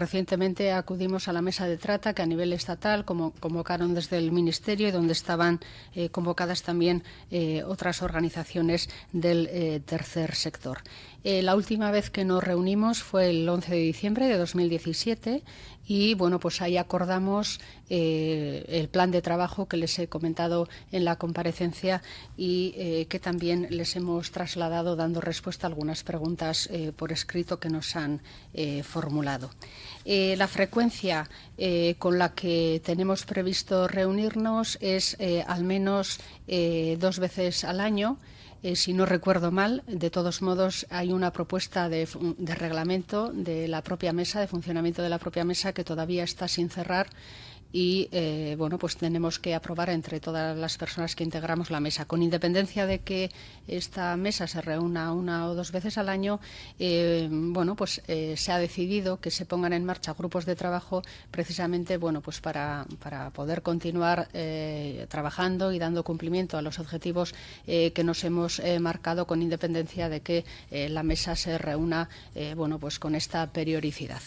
Recientemente acudimos a la mesa de trata que a nivel estatal como, convocaron desde el Ministerio y donde estaban eh, convocadas también eh, otras organizaciones del eh, tercer sector. la última vez que nos reunimos fue el 11 de diciembre de 2017 y bueno, pues ahí acordamos el plan de trabajo que les he comentado en la comparecencia y que también les hemos trasladado dando respuesta a algunas preguntas por escrito que nos han formulado. Eh, la frecuencia eh, con la que tenemos previsto reunirnos es eh, al menos dos veces al año. si no recuerdo mal, de todos modos hay una propuesta de reglamento de la propia mesa, de funcionamiento de la propia mesa, que todavía está sin cerrar y eh, bueno pues tenemos que aprobar entre todas las personas que integramos la mesa con independencia de que esta mesa se reúna una o dos veces al año eh, bueno pues eh, se ha decidido que se pongan en marcha grupos de trabajo precisamente bueno pues para, poder continuar trabajando y dando cumplimiento a los objetivos que nos hemos marcado con independencia de que la mesa se reúna pues con esta periodicidad